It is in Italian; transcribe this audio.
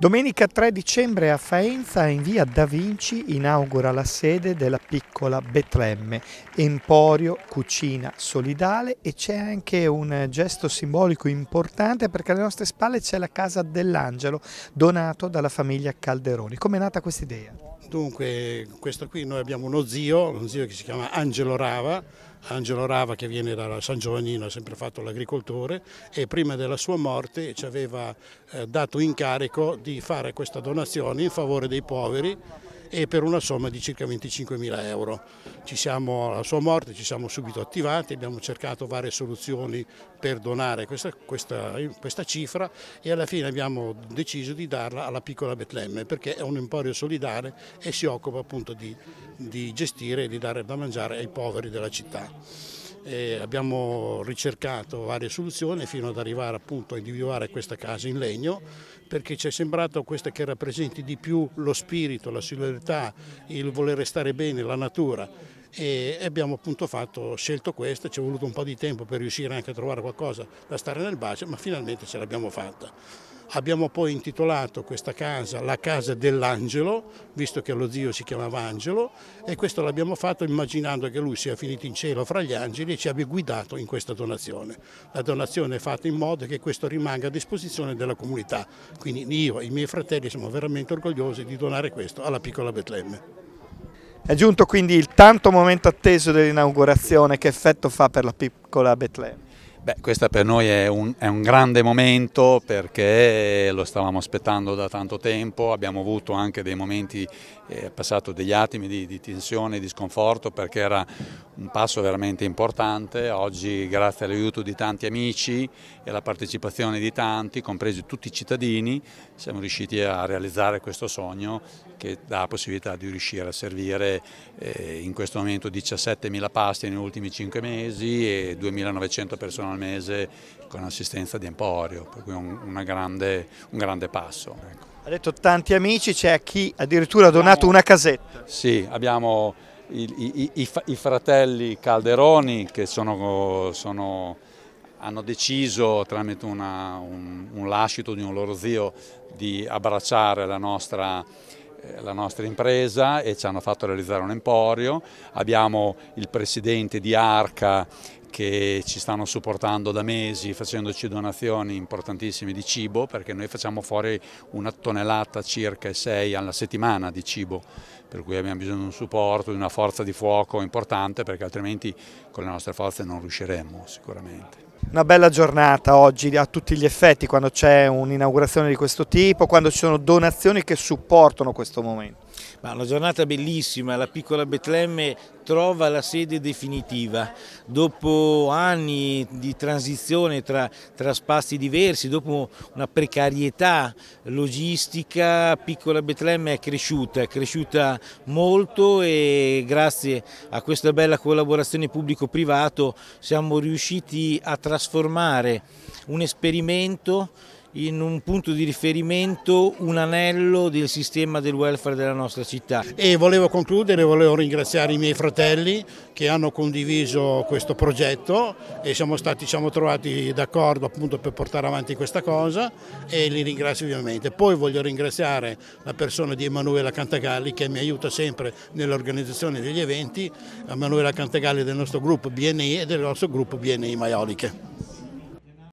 Domenica 3 dicembre a Faenza in via Da Vinci inaugura la sede della piccola Betlemme, emporio, cucina solidale e c'è anche un gesto simbolico importante perché alle nostre spalle c'è la casa dell'angelo donato dalla famiglia Calderoni. Come è nata questa idea? Dunque, questo qui noi abbiamo uno zio, un zio che si chiama Angelo Rava, Angelo Rava che viene da San Giovannino, ha sempre fatto l'agricoltore e prima della sua morte ci aveva eh, dato incarico di fare questa donazione in favore dei poveri e per una somma di circa 25.000 euro. Siamo, alla sua morte ci siamo subito attivati, abbiamo cercato varie soluzioni per donare questa, questa, questa cifra e alla fine abbiamo deciso di darla alla piccola Betlemme perché è un emporio solidale e si occupa appunto di, di gestire e di dare da mangiare ai poveri della città e abbiamo ricercato varie soluzioni fino ad arrivare appunto a individuare questa casa in legno perché ci è sembrato questa che rappresenti di più lo spirito, la solidarietà, il volere stare bene, la natura e abbiamo appunto fatto, scelto questa, ci è voluto un po' di tempo per riuscire anche a trovare qualcosa da stare nel bacio ma finalmente ce l'abbiamo fatta. Abbiamo poi intitolato questa casa la casa dell'angelo, visto che lo zio si chiamava Angelo, e questo l'abbiamo fatto immaginando che lui sia finito in cielo fra gli angeli e ci abbia guidato in questa donazione. La donazione è fatta in modo che questo rimanga a disposizione della comunità, quindi io e i miei fratelli siamo veramente orgogliosi di donare questo alla piccola Betlemme. È giunto quindi il tanto momento atteso dell'inaugurazione, che effetto fa per la piccola Betlemme? Beh, questo per noi è un, è un, grande momento perché lo stavamo aspettando da tanto tempo, abbiamo avuto anche dei momenti, eh, è eh, passato degli attimi di, di, tensione, di sconforto perché era un passo veramente importante, oggi grazie all'aiuto di tanti amici e alla partecipazione di tanti, compresi tutti i cittadini, siamo riusciti a realizzare questo sogno che dà la possibilità di riuscire a servire eh, in questo momento 17.000 pasti negli ultimi 5 mesi e 2.900 persone al mese con assistenza di Emporio, per cui è un, grande, un grande passo. Ecco. Ha detto tanti amici, c'è chi addirittura ha donato una casetta. Sì, abbiamo i, i, i, i fratelli Calderoni che sono, sono hanno deciso tramite una, un, un lascito di un loro zio di abbracciare la nostra eh, la nostra impresa e ci hanno fatto realizzare un emporio, abbiamo il presidente di Arca che ci stanno supportando da mesi facendoci donazioni importantissime di cibo perché noi facciamo fuori una tonnellata circa e sei alla settimana di cibo per cui abbiamo bisogno di un supporto, di una forza di fuoco importante perché altrimenti con le nostre forze non riusciremmo sicuramente. Una bella giornata oggi a tutti gli effetti quando c'è un'inaugurazione di questo tipo, quando ci sono donazioni che supportano questo momento. Ma una giornata bellissima, la piccola Betlemme trova la sede definitiva. Dopo anni di transizione tra, tra, spazi diversi, dopo una precarietà logistica, piccola Betlemme è cresciuta, è cresciuta molto e grazie a questa bella collaborazione pubblico-privato siamo riusciti a trasformare un esperimento in un punto di riferimento, un anello del sistema del welfare della nostra città. E volevo concludere, volevo ringraziare i miei fratelli che hanno condiviso questo progetto e siamo stati siamo trovati d'accordo appunto per portare avanti questa cosa e li ringrazio ovviamente. Poi voglio ringraziare la persona di Emanuela Cantagalli che mi aiuta sempre nell'organizzazione degli eventi, Emanuela Cantagalli del nostro gruppo BNI e del nostro gruppo BNI Maioliche.